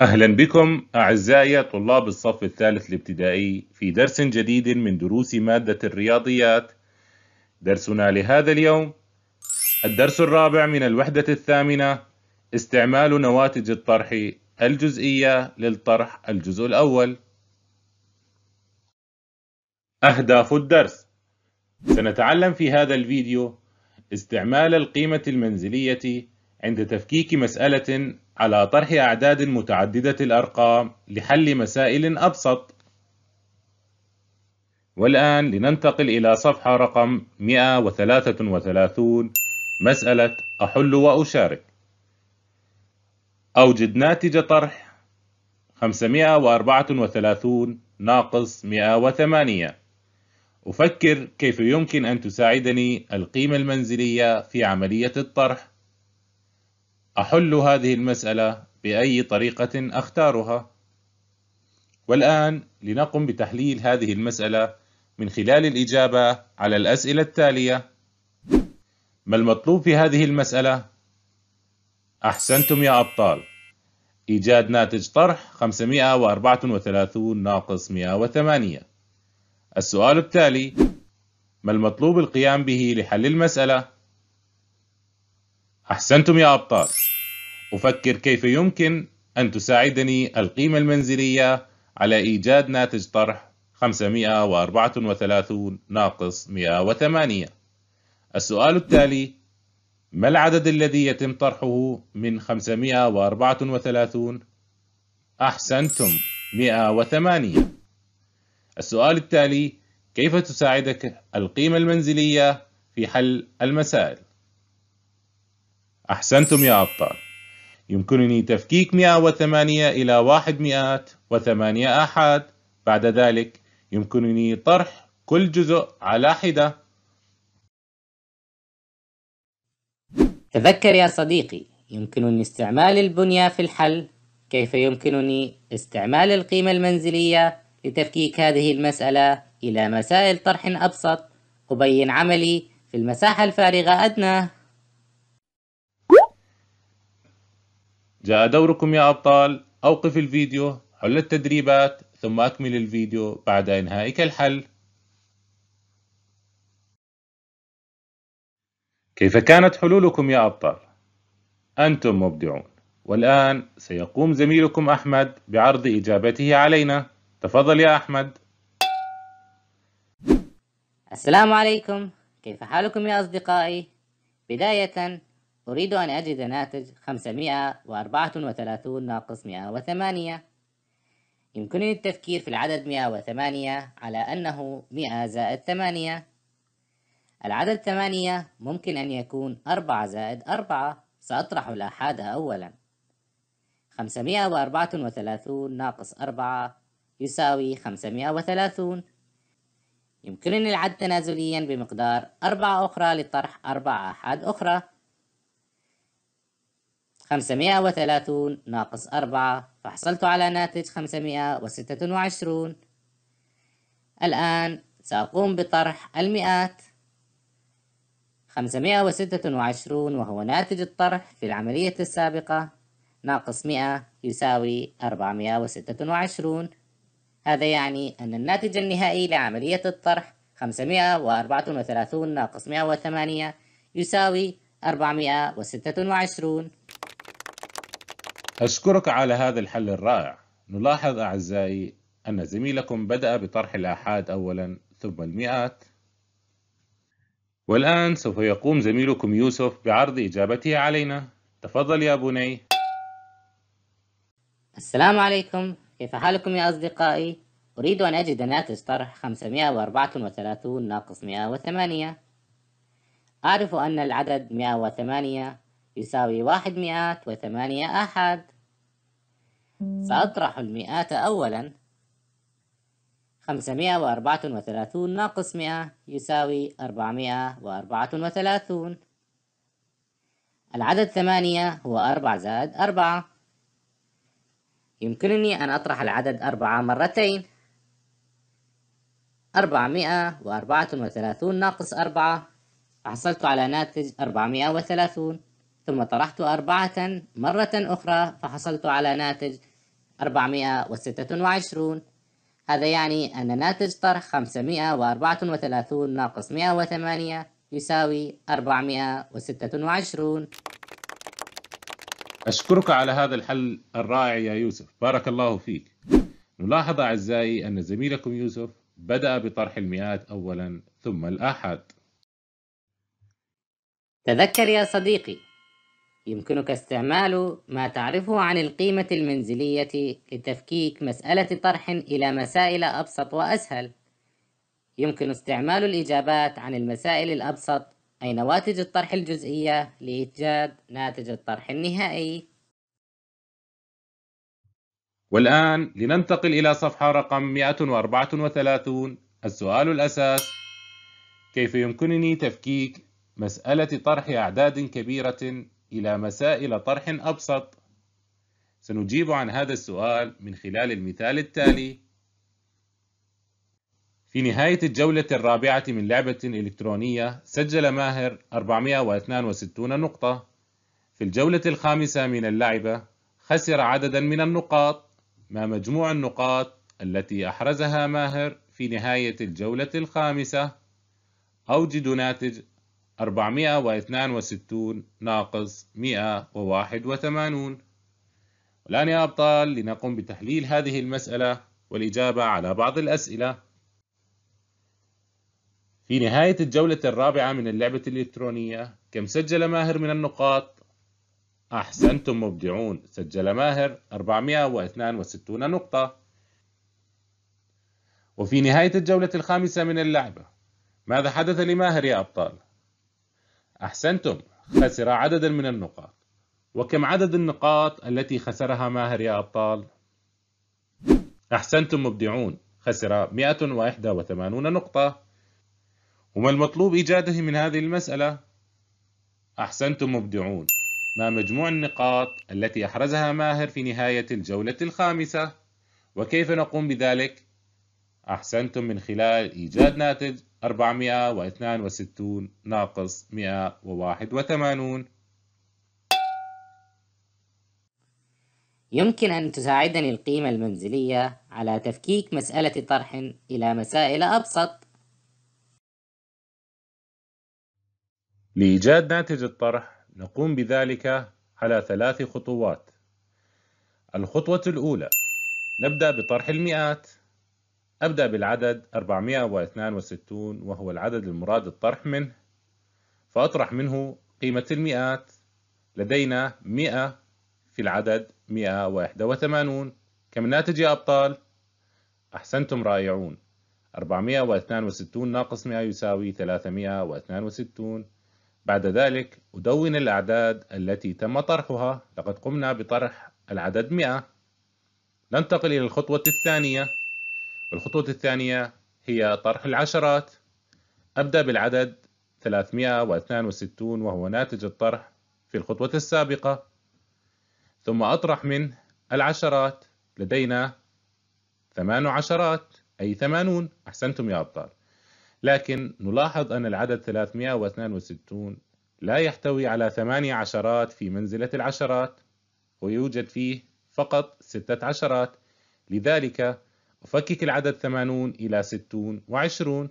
أهلا بكم أعزائي طلاب الصف الثالث الابتدائي في درس جديد من دروس مادة الرياضيات درسنا لهذا اليوم الدرس الرابع من الوحدة الثامنة استعمال نواتج الطرح الجزئية للطرح الجزء الأول أهداف الدرس سنتعلم في هذا الفيديو استعمال القيمة المنزلية عند تفكيك مسألة على طرح أعداد متعددة الأرقام لحل مسائل أبسط. والآن لننتقل إلى صفحة رقم 133 مسألة أحل وأشارك. أوجد ناتج طرح 534 ناقص 108 أفكر كيف يمكن أن تساعدني القيمة المنزلية في عملية الطرح أحل هذه المسألة بأي طريقة أختارها؟ والآن لنقم بتحليل هذه المسألة من خلال الإجابة على الأسئلة التالية: ما المطلوب في هذه المسألة؟ أحسنتم يا أبطال. إيجاد ناتج طرح 534 ناقص 108. السؤال التالي: ما المطلوب القيام به لحل المسألة؟ أحسنتم يا أبطال أفكر كيف يمكن أن تساعدني القيمة المنزلية على إيجاد ناتج طرح 534 ناقص 108 السؤال التالي ما العدد الذي يتم طرحه من 534 أحسنتم 108 السؤال التالي كيف تساعدك القيمة المنزلية في حل المسائل أحسنتم يا أبطال يمكنني تفكيك 108 إلى 108 أحد بعد ذلك يمكنني طرح كل جزء على حدة تذكر يا صديقي يمكنني استعمال البنية في الحل كيف يمكنني استعمال القيمة المنزلية لتفكيك هذه المسألة إلى مسائل طرح أبسط أبين عملي في المساحة الفارغة أدناه جاء دوركم يا أبطال أوقف الفيديو حل التدريبات ثم أكمل الفيديو بعد إنهائك الحل كيف كانت حلولكم يا أبطال؟ أنتم مبدعون والآن سيقوم زميلكم أحمد بعرض إجابته علينا تفضل يا أحمد السلام عليكم كيف حالكم يا أصدقائي؟ بداية أريد أن أجد ناتج 534 ناقص 108 يمكنني التفكير في العدد 108 على أنه 100 زائد 8 العدد 8 ممكن أن يكون 4 زائد 4 سأطرح الآحاد أولا 534 ناقص 4 يساوي 530 يمكنني العد تنازليا بمقدار 4 أخرى لطرح 4 آحاد أخرى 530 ناقص 4 فحصلت على ناتج 526 الآن سأقوم بطرح المئات 526 وهو ناتج الطرح في العملية السابقة ناقص 100 يساوي 426 هذا يعني أن الناتج النهائي لعملية الطرح 534 ناقص 108 يساوي 426 أشكرك على هذا الحل الرائع نلاحظ أعزائي أن زميلكم بدأ بطرح الآحاد أولا ثم المئات والآن سوف يقوم زميلكم يوسف بعرض إجابته علينا تفضل يا بني السلام عليكم كيف حالكم يا أصدقائي؟ أريد أن أجد ناتج طرح 534 ناقص 108 أعرف أن العدد 108 يساوي واحد مئات وثمانية أحد سأطرح المئات أولا خمسمائة وأربعة وثلاثون ناقص مئة يساوي أربعمائة وأربعة وثلاثون العدد ثمانية هو أربعة زائد أربعة يمكنني أن أطرح العدد أربعة مرتين أربعمائة وأربعة وثلاثون ناقص أربعة حصلت على ناتج أربعمائة وثلاثون ثم طرحت أربعة مرة أخرى فحصلت على ناتج 426 هذا يعني أن ناتج طرح 534 ناقص 108 يساوي 426 أشكرك على هذا الحل الرائع يا يوسف بارك الله فيك نلاحظ أعزائي أن زميلكم يوسف بدأ بطرح المئات أولا ثم الآحاد تذكر يا صديقي يمكنك استعمال ما تعرفه عن القيمة المنزلية لتفكيك مسألة طرح إلى مسائل أبسط وأسهل. يمكن استعمال الإجابات عن المسائل الأبسط أي نواتج الطرح الجزئية لإيجاد ناتج الطرح النهائي. والآن لننتقل إلى صفحة رقم 134 السؤال الأساس كيف يمكنني تفكيك مسألة طرح أعداد كبيرة إلى مسائل طرح أبسط سنجيب عن هذا السؤال من خلال المثال التالي في نهاية الجولة الرابعة من لعبة إلكترونية سجل ماهر 462 نقطة في الجولة الخامسة من اللعبة خسر عددا من النقاط ما مجموع النقاط التي أحرزها ماهر في نهاية الجولة الخامسة أوجد ناتج 462 ناقص 181 والآن يا أبطال لنقوم بتحليل هذه المسألة والإجابة على بعض الأسئلة في نهاية الجولة الرابعة من اللعبة الإلكترونية كم سجل ماهر من النقاط؟ أحسنتم مبدعون سجل ماهر 462 نقطة وفي نهاية الجولة الخامسة من اللعبة ماذا حدث لماهر يا أبطال؟ أحسنتم خسر عددا من النقاط وكم عدد النقاط التي خسرها ماهر يا أبطال؟ أحسنتم مبدعون خسر 181 نقطة وما المطلوب إيجاده من هذه المسألة؟ أحسنتم مبدعون ما مجموع النقاط التي أحرزها ماهر في نهاية الجولة الخامسة؟ وكيف نقوم بذلك؟ أحسنتم من خلال إيجاد ناتج 462 ناقص 181 يمكن أن تساعدني القيمة المنزلية على تفكيك مسألة طرح إلى مسائل أبسط لإيجاد ناتج الطرح نقوم بذلك على ثلاث خطوات الخطوة الأولى نبدأ بطرح المئات أبدأ بالعدد 462 وهو العدد المراد الطرح منه فأطرح منه قيمة المئات لدينا 100 في العدد 181 كم الناتج يا أبطال؟ أحسنتم رائعون 462 ناقص 100 يساوي 362 بعد ذلك أدون الأعداد التي تم طرحها لقد قمنا بطرح العدد 100 ننتقل إلى الخطوة الثانية والخطوط الثانية هي طرح العشرات أبدأ بالعدد 362 وهو ناتج الطرح في الخطوة السابقة ثم أطرح منه العشرات لدينا ثمان عشرات أي ثمانون أحسنتم يا أبطال لكن نلاحظ أن العدد 362 لا يحتوي على ثماني عشرات في منزلة العشرات ويوجد فيه فقط ستة عشرات لذلك أفكك العدد 80 إلى 60 و20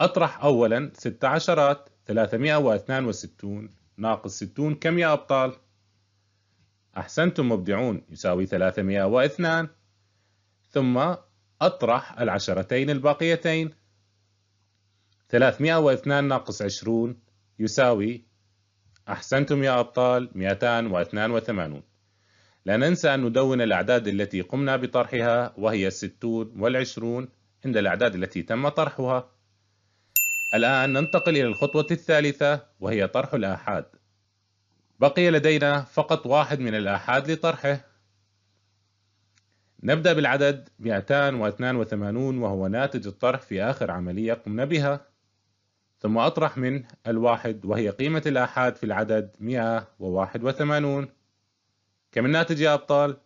أطرح أولا 6 عشرات 362 ناقص 60 كم يا أبطال؟ أحسنتم مبدعون يساوي 302 ثم أطرح العشرتين الباقيتين 302 ناقص 20 يساوي أحسنتم يا أبطال 282 لا ننسى أن ندون الأعداد التي قمنا بطرحها وهي الستون والعشرون عند الأعداد التي تم طرحها الآن ننتقل إلى الخطوة الثالثة وهي طرح الآحاد بقي لدينا فقط واحد من الآحاد لطرحه نبدأ بالعدد 282 وهو ناتج الطرح في آخر عملية قمنا بها ثم أطرح منه الواحد وهي قيمة الآحاد في العدد 181 كم الناتج يا أبطال؟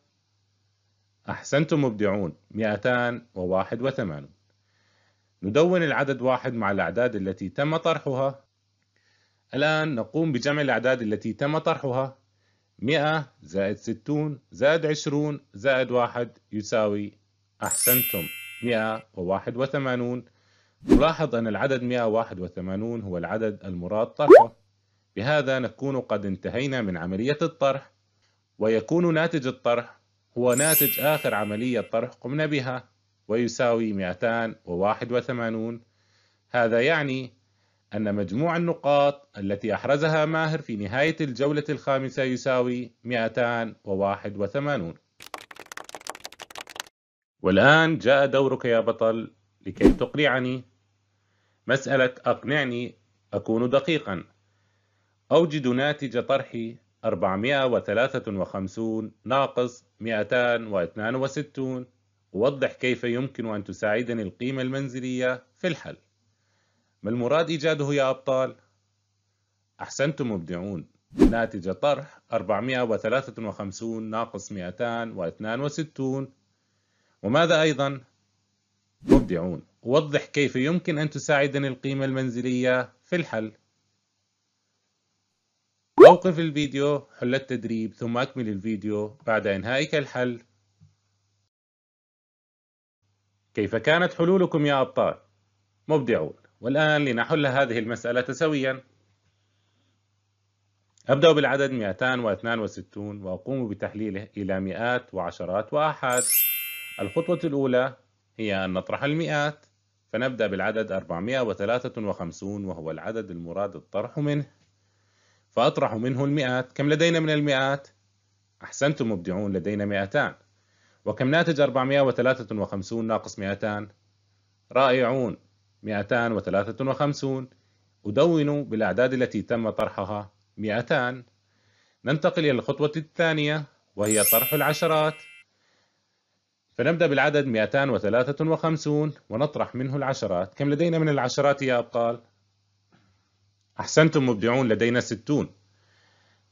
أحسنتم مبدعون 281 ندون العدد واحد مع الأعداد التي تم طرحها الآن نقوم بجمع الأعداد التي تم طرحها 100 زائد 60 زائد 20 زائد 1 يساوي أحسنتم 181 نلاحظ أن العدد 181 هو العدد المراد طرحه بهذا نكون قد انتهينا من عملية الطرح ويكون ناتج الطرح هو ناتج آخر عملية طرح قمنا بها ويساوي 281 هذا يعني أن مجموع النقاط التي أحرزها ماهر في نهاية الجولة الخامسة يساوي 281 والآن جاء دورك يا بطل لكي تقنعني مسألة أقنعني أكون دقيقا أوجد ناتج طرحي 453 ناقص 262 ووضح كيف يمكن أن تساعدني القيمة المنزلية في الحل ما المراد إيجاده يا أبطال؟ أحسنتم مبدعون ناتج طرح 453 ناقص 262 وماذا أيضا؟ مبدعون وضح كيف يمكن أن تساعدني القيمة المنزلية في الحل أوقف الفيديو حل التدريب ثم أكمل الفيديو بعد إنهائك الحل كيف كانت حلولكم يا أبطال؟ مبدعون والآن لنحل هذه المسألة سويا أبدأ بالعدد 262 وأقوم بتحليله إلى مئات وعشرات وآحاد الخطوة الأولى هي أن نطرح المئات فنبدأ بالعدد 453 وهو العدد المراد الطرح منه فأطرح منه المئات كم لدينا من المئات؟ أحسنتم مبدعون لدينا مئتان وكم ناتج 453 ناقص 200 رائعون 253 أدون بالأعداد التي تم طرحها 200 ننتقل إلى الخطوة الثانية وهي طرح العشرات فنبدأ بالعدد 253 ونطرح منه العشرات كم لدينا من العشرات يا أبطال؟ أحسنتم مبدعون لدينا 60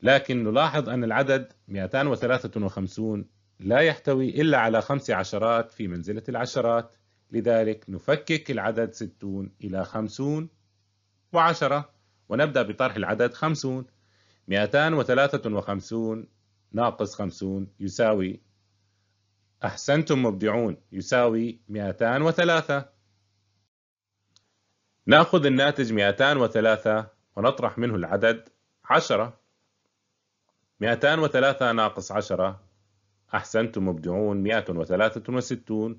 لكن نلاحظ أن العدد 253 لا يحتوي إلا على خمس عشرات في منزلة العشرات لذلك نفكك العدد 60 إلى 50 و10 ونبدأ بطرح العدد 50 253 ناقص 50 يساوي أحسنتم مبدعون يساوي 203 نأخذ الناتج 203 ونطرح منه العدد 10 203 ناقص 10 أحسنتم مبدعون 163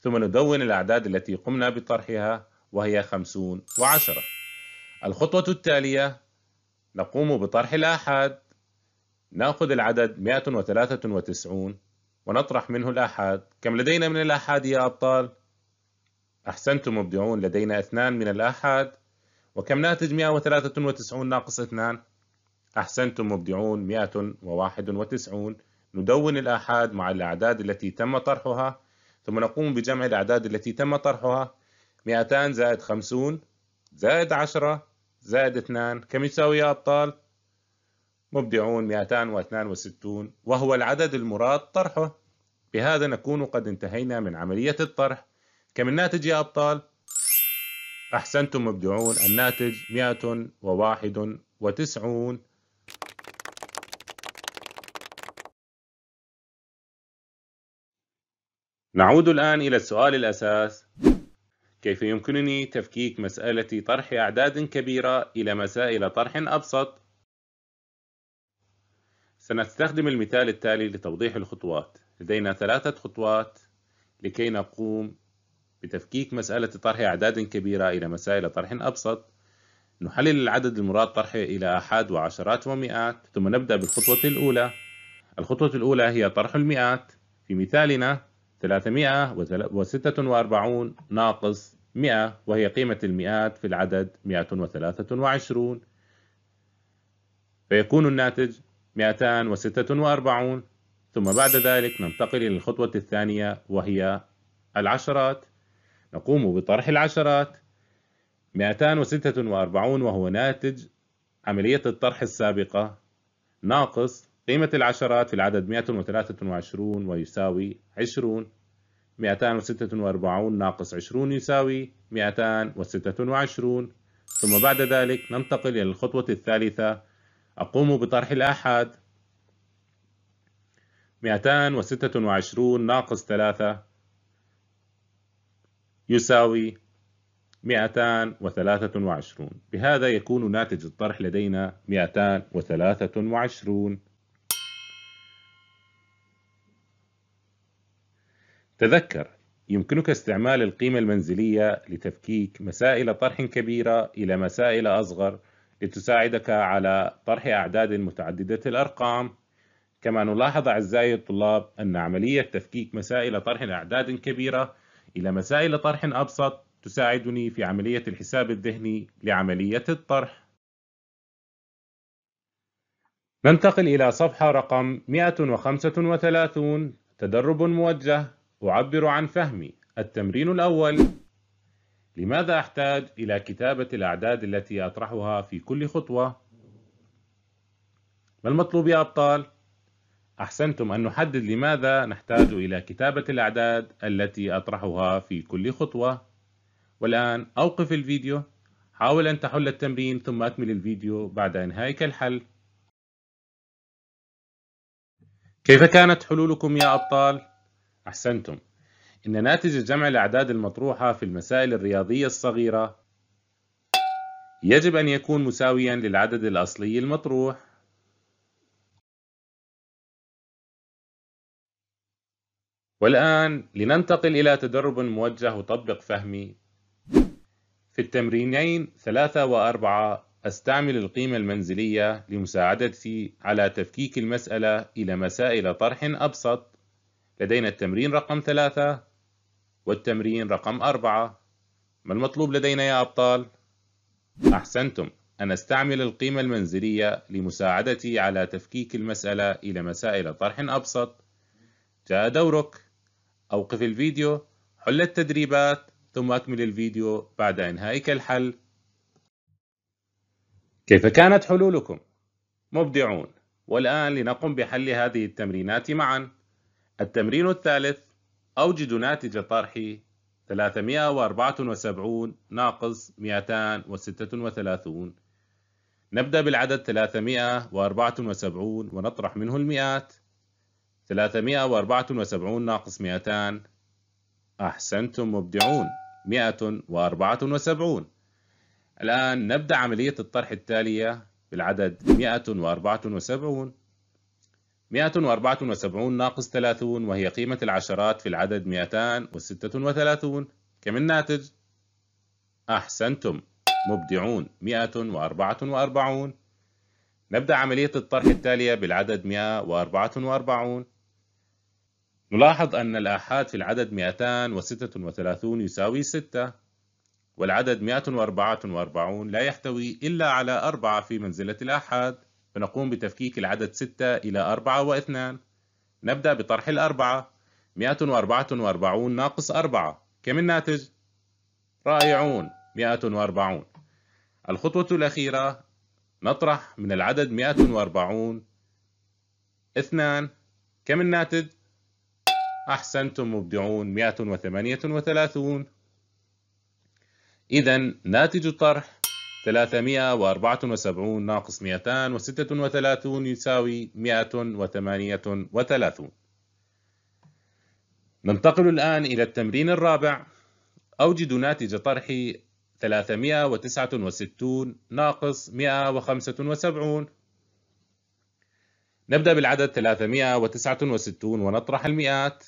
ثم ندون الأعداد التي قمنا بطرحها وهي 50 و10 الخطوة التالية نقوم بطرح الآحاد نأخذ العدد 193 ونطرح منه الآحاد كم لدينا من الآحاد يا أبطال؟ أحسنتم مبدعون لدينا اثنان من الآحاد وكم ناتج 193 ناقص اثنان؟ أحسنتم مبدعون 191 ندون الآحاد مع الأعداد التي تم طرحها ثم نقوم بجمع الأعداد التي تم طرحها 200 زائد 50 زائد 10 زائد 2 كم يساوي يا أبطال؟ مبدعون 262 وهو العدد المراد طرحه بهذا نكون قد انتهينا من عملية الطرح كم الناتج يا أبطال؟ أحسنتم مبدعون الناتج 191 نعود الآن إلى السؤال الأساس كيف يمكنني تفكيك مسألة طرح أعداد كبيرة إلى مسائل طرح أبسط؟ سنستخدم المثال التالي لتوضيح الخطوات لدينا ثلاثة خطوات لكي نقوم بتفكيك مسألة طرح أعداد كبيرة إلى مسائل طرح أبسط نحلل العدد المراد طرحه إلى آحاد وعشرات ومئات ثم نبدأ بالخطوة الأولى الخطوة الأولى هي طرح المئات في مثالنا 346 ناقص 100 وهي قيمة المئات في العدد 123 فيكون الناتج 246 ثم بعد ذلك ننتقل إلى الخطوة الثانية وهي العشرات نقوم بطرح العشرات 246 وهو ناتج عملية الطرح السابقة ناقص قيمة العشرات في العدد 123 ويساوي 20 246 ناقص 20 يساوي 226 ثم بعد ذلك ننتقل إلى الخطوة الثالثة أقوم بطرح الآحاد 226 ناقص 3 يساوي 223 بهذا يكون ناتج الطرح لدينا 223 تذكر يمكنك استعمال القيمة المنزلية لتفكيك مسائل طرح كبيرة إلى مسائل أصغر لتساعدك على طرح أعداد متعددة الأرقام كما نلاحظ أعزائي الطلاب أن عملية تفكيك مسائل طرح أعداد كبيرة إلى مسائل طرح أبسط تساعدني في عملية الحساب الذهني لعملية الطرح. ننتقل إلى صفحة رقم 135 تدرب موجه أعبر عن فهمي التمرين الأول لماذا أحتاج إلى كتابة الأعداد التي أطرحها في كل خطوة؟ ما المطلوب يا أبطال؟ أحسنتم أن نحدد لماذا نحتاج إلى كتابة الأعداد التي أطرحها في كل خطوة والآن أوقف الفيديو حاول أن تحل التمرين ثم أكمل الفيديو بعد إنهائك الحل كيف كانت حلولكم يا أبطال؟ أحسنتم إن ناتج جمع الأعداد المطروحة في المسائل الرياضية الصغيرة يجب أن يكون مساويا للعدد الأصلي المطروح والآن لننتقل إلى تدرب موجه وطبق فهمي في التمرينين ثلاثة وأربعة أستعمل القيمة المنزلية لمساعدتي على تفكيك المسألة إلى مسائل طرح أبسط لدينا التمرين رقم ثلاثة والتمرين رقم أربعة ما المطلوب لدينا يا أبطال؟ أحسنتم أن أستعمل القيمة المنزلية لمساعدتي على تفكيك المسألة إلى مسائل طرح أبسط جاء دورك أوقف الفيديو حل التدريبات ثم أكمل الفيديو بعد إنهائك الحل كيف كانت حلولكم؟ مبدعون والآن لنقم بحل هذه التمرينات معا التمرين الثالث أوجد ناتج طرحي 374 ناقص 236 نبدأ بالعدد 374 ونطرح منه المئات 374 ناقص 200 أحسنتم مبدعون 174 الآن نبدأ عملية الطرح التالية بالعدد 174 174 ناقص 30 وهي قيمة العشرات في العدد 236 كم الناتج؟ أحسنتم مبدعون 144 نبدأ عملية الطرح التالية بالعدد 144 نلاحظ أن الآحاد في العدد 236 يساوي 6 والعدد 144 لا يحتوي إلا على 4 في منزلة الآحاد فنقوم بتفكيك العدد 6 إلى 4 و2 نبدأ بطرح الأربعة 144 ناقص 4 كم الناتج؟ رائعون 140 الخطوة الأخيرة نطرح من العدد 140 2 كم الناتج؟ أحسنتم مبدعون 138 إذا ناتج الطرح 374 ناقص 236 يساوي 138 ننتقل الآن إلى التمرين الرابع أوجد ناتج طرح 369 ناقص 175 نبدأ بالعدد 369 ونطرح المئات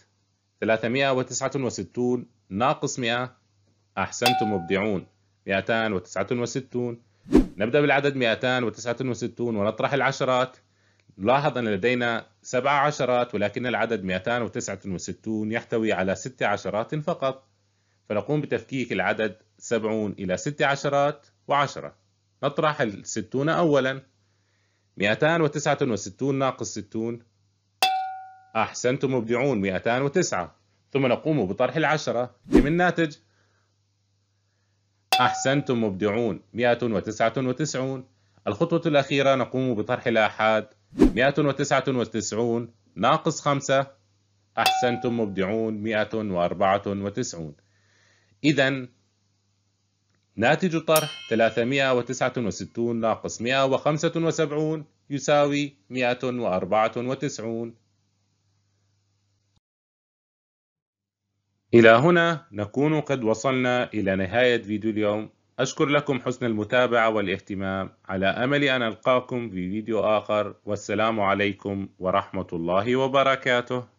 369 ناقص 100 أحسنتم مبدعون 269 نبدأ بالعدد 269 ونطرح العشرات لاحظ أن لدينا سبع عشرات ولكن العدد 269 يحتوي على ست عشرات فقط فنقوم بتفكيك العدد 70 إلى ست عشرات و10 نطرح الستون أولاً 269 ناقص 60 أحسنتم مبدعون 209 ثم نقوم بطرح العشرة كم الناتج؟ أحسنتم مبدعون 199 الخطوة الأخيرة نقوم بطرح الآحاد 199 ناقص 5 أحسنتم مبدعون 194 إذا ناتج الطرح 369 ناقص 175 يساوي 194 إلى هنا نكون قد وصلنا إلى نهاية فيديو اليوم أشكر لكم حسن المتابعة والاهتمام على أمل أن ألقاكم في فيديو آخر والسلام عليكم ورحمة الله وبركاته